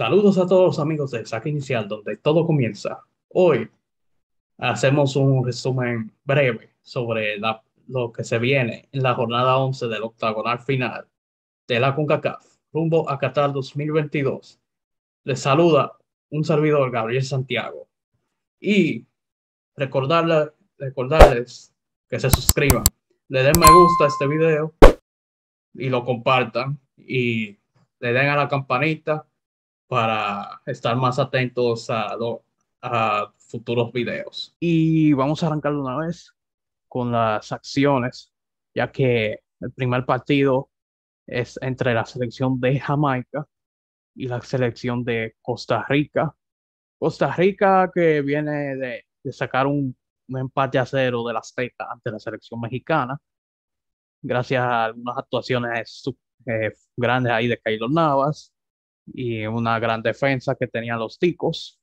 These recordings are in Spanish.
Saludos a todos los amigos del saque inicial, donde todo comienza. Hoy hacemos un resumen breve sobre lo que se viene en la jornada 11 del octagonal final de la CONCACAF rumbo a Qatar 2022. Les saluda un servidor, Gabriel Santiago. Y recordarles que se suscriban, le den me gusta a este video y lo compartan y le den a la campanita para estar más atentos a, a futuros videos. Y vamos a arrancar de una vez con las acciones, ya que el primer partido es entre la selección de Jamaica y la selección de Costa Rica. Costa Rica que viene de, sacar un, empate a cero de la Azteca ante la selección mexicana, gracias a algunas actuaciones eh, grandes ahí de Keylor Navas y una gran defensa que tenían los ticos,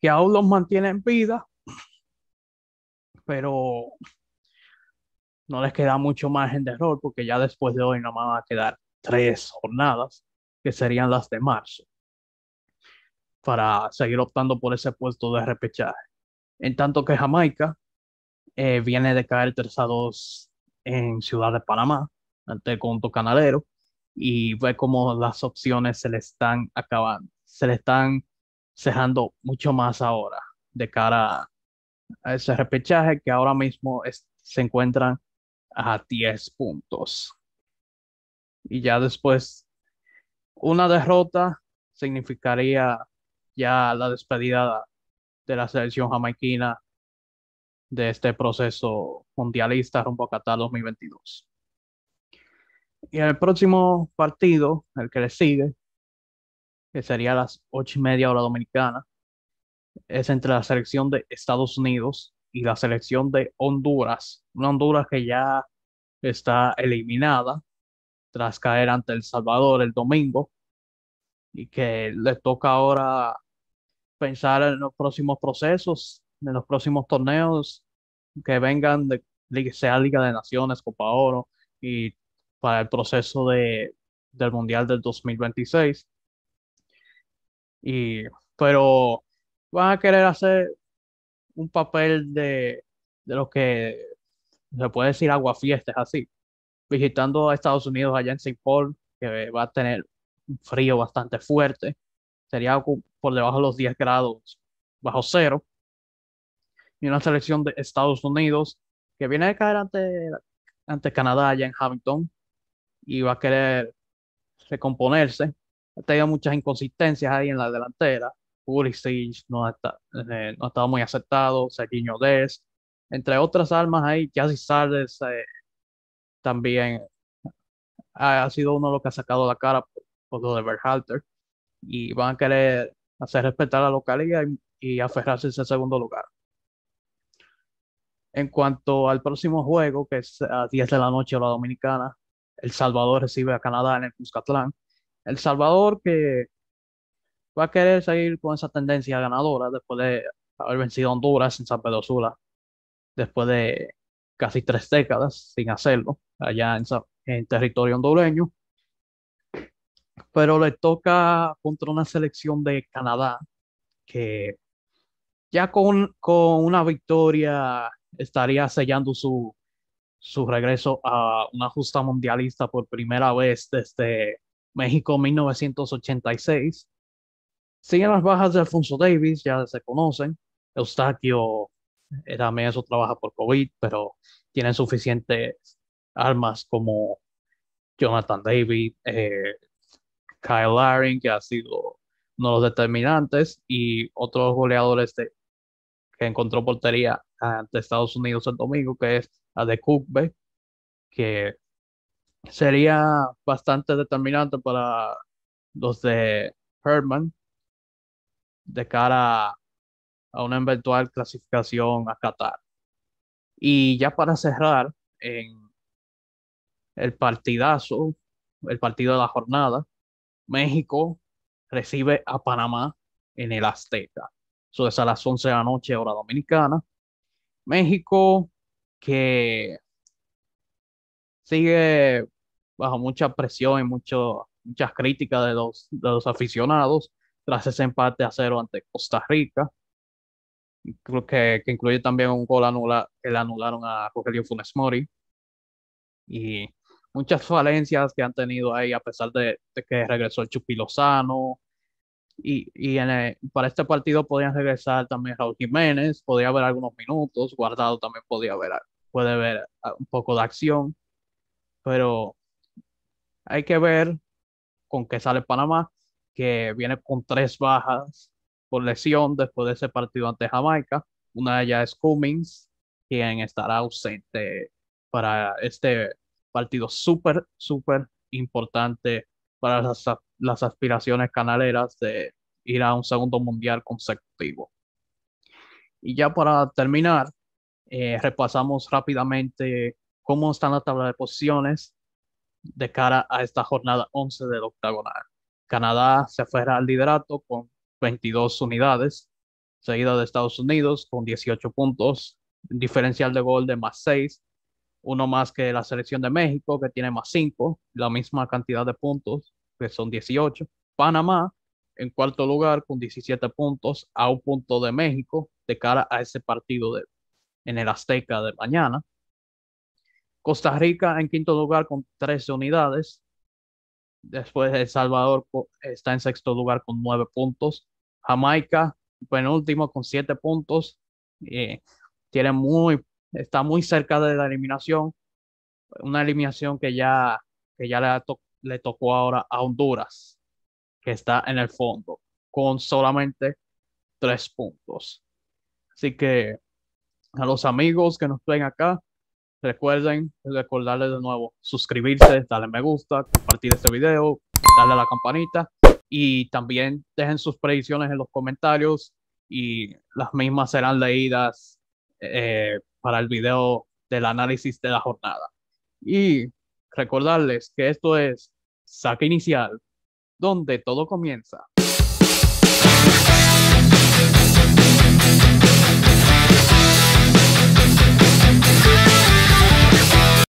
que aún los mantienen en vida, pero no les queda mucho margen de error porque ya después de hoy no van a quedar tres jornadas, que serían las de marzo, para seguir optando por ese puesto de repechaje. En tanto que Jamaica eh, viene de caer 3 a 2 en Ciudad de Panamá ante el conto canadero, y ve como las opciones se le están acabando, se le están cejando mucho más ahora de cara a ese repechaje que ahora mismo se encuentran a 10 puntos. Y ya después, una derrota significaría ya la despedida de la selección jamaiquina de este proceso mundialista rumbo a Qatar 2022. Y el próximo partido, el que le sigue, que sería a las ocho y media hora dominicana, es entre la selección de Estados Unidos y la selección de Honduras. Una Honduras que ya está eliminada tras caer ante El Salvador el domingo y que le toca ahora pensar en los próximos procesos, en los próximos torneos que vengan de sea Liga de Naciones, Copa Oro y para el proceso del Mundial del 2026. Y, pero van a querer hacer un papel de, lo que se puede decir agua fiestas, así, visitando a Estados Unidos allá en St. Paul, que va a tener un frío bastante fuerte, sería por debajo de los 10 grados bajo cero, y una selección de Estados Unidos que viene a caer ante, ante Canadá allá en Hamilton, y va a querer recomponerse. Ha tenido muchas inconsistencias ahí en la delantera. Pulisic no está, eh, no ha muy aceptado, Serginho Dez, entre otras armas ahí, Jazzy Sardes eh, también ha, sido uno de los que ha sacado la cara por, por lo de y van a querer hacer respetar la localidad y, aferrarse a ese segundo lugar. En cuanto al próximo juego, que es a 10 de la noche la dominicana, el Salvador recibe a Canadá en el Cuscatlán. El Salvador que va a querer seguir con esa tendencia ganadora después de haber vencido a Honduras en San Pedro Sula, después de casi tres décadas sin hacerlo, allá en, territorio hondureño. Pero le toca contra una selección de Canadá que ya con una victoria estaría sellando su su regreso a una justa mundialista por primera vez desde México 1986. Siguen las bajas de Alfonso Davis, ya se conocen. Eustaquio eh, también eso trabaja por COVID, pero tienen suficientes armas como Jonathan David, eh, Kyle Laring, que ha sido uno de los determinantes, y otros goleadores de que encontró portería ante ah, Estados Unidos el domingo, que es la de Cookbe, que sería bastante determinante para los de Herman de cara a una eventual clasificación a Qatar. Y ya para cerrar, en el partidazo, el partido de la jornada, México recibe a Panamá en el Azteca. Eso es a las 11 de la noche, hora dominicana. México, que sigue bajo mucha presión y mucho, muchas críticas de los, de los aficionados tras ese empate a cero ante Costa Rica. Creo que, que incluye también un gol anula, que le anularon a Rogelio Funes Mori. Y muchas falencias que han tenido ahí, a pesar de, que regresó el Chupi y, y en para este partido podían regresar también Raúl Jiménez, podía haber algunos minutos, Guardado también podía haber, puede haber ah, un poco de acción, pero hay que ver con qué sale Panamá, que viene con tres bajas por lesión después de ese partido ante Jamaica. Una de ellas es Cummings, quien estará ausente para este partido súper, súper importante para las las aspiraciones canaleras de ir a un segundo mundial consecutivo. Y ya para terminar, eh, repasamos rápidamente cómo están la tabla de posiciones de cara a esta jornada 11 del octagonal. Canadá se aferra al liderato con 22 unidades, seguida de Estados Unidos con 18 puntos, diferencial de gol de más 6, uno más que la selección de México que tiene más 5, la misma cantidad de puntos, que son 18. Panamá en cuarto lugar con 17 puntos a un punto de México de cara a ese partido de, en el Azteca de mañana. Costa Rica en quinto lugar con 13 unidades. Después El Salvador está en sexto lugar con 9 puntos. Jamaica penúltimo con 7 puntos. Eh, tiene muy, está muy cerca de la eliminación. Una eliminación que ya, que ya le ha tocado le tocó ahora a Honduras, que está en el fondo, con solamente tres puntos. Así que a los amigos que nos ven acá, recuerden, recordarles de nuevo, suscribirse, darle me gusta, compartir este video, darle a la campanita y también dejen sus predicciones en los comentarios y las mismas serán leídas eh, para el video del análisis de la jornada. Y Recordarles que esto es Saque Inicial, donde todo comienza.